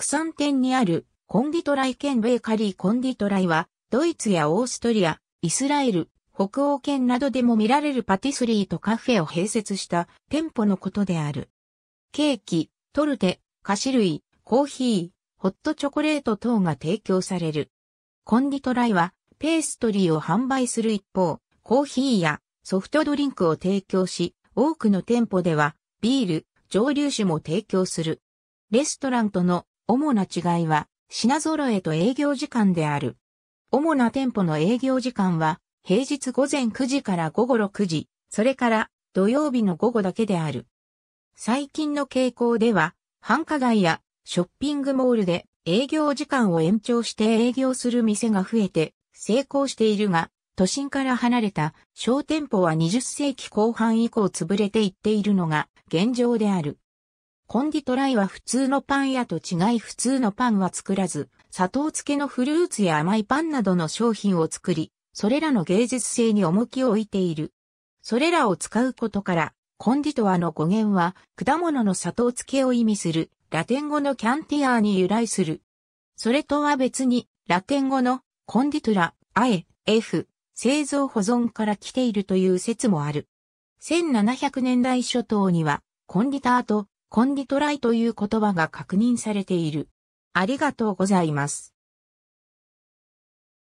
国産店にあるコンディトライ兼ベーカリーコンディトライは、ドイツやオーストリア、イスラエル、北欧圏などでも見られるパティスリーとカフェを併設した店舗のことである。ケーキ、トルテ、菓子類、コーヒー、ホットチョコレート等が提供される。コンディトライは、ペーストリーを販売する一方、コーヒーやソフトドリンクを提供し、多くの店舗では、ビール、蒸留酒も提供する。レストランとの主な違いは、品揃えと営業時間である。主な店舗の営業時間は、平日午前9時から午後6時、それから土曜日の午後だけである。最近の傾向では、繁華街やショッピングモールで営業時間を延長して営業する店が増えて成功しているが、都心から離れた小店舗は20世紀後半以降潰れていっているのが現状である。コンディトライは普通のパン屋と違い普通のパンは作らず、砂糖漬けのフルーツや甘いパンなどの商品を作り、それらの芸術性に重きを置いている。それらを使うことから、コンディトアの語源は、果物の砂糖漬けを意味する、ラテン語のキャンティアーに由来する。それとは別に、ラテン語のコンディトラ、アエ、フ、製造保存から来ているという説もある。1700年代初頭には、コンディターとコンディトライという言葉が確認されている。ありがとうございます。